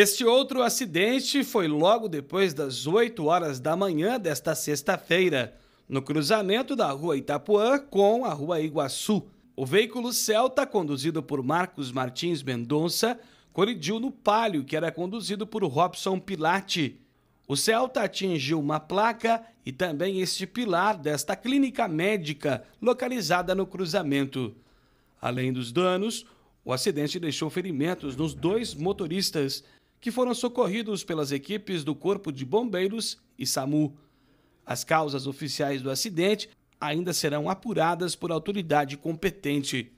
Este outro acidente foi logo depois das 8 horas da manhã desta sexta-feira, no cruzamento da rua Itapuã com a rua Iguaçu. O veículo Celta, conduzido por Marcos Martins Mendonça, colidiu no palio que era conduzido por Robson Pilate. O Celta atingiu uma placa e também este pilar desta clínica médica localizada no cruzamento. Além dos danos, o acidente deixou ferimentos nos dois motoristas que foram socorridos pelas equipes do Corpo de Bombeiros e SAMU. As causas oficiais do acidente ainda serão apuradas por autoridade competente.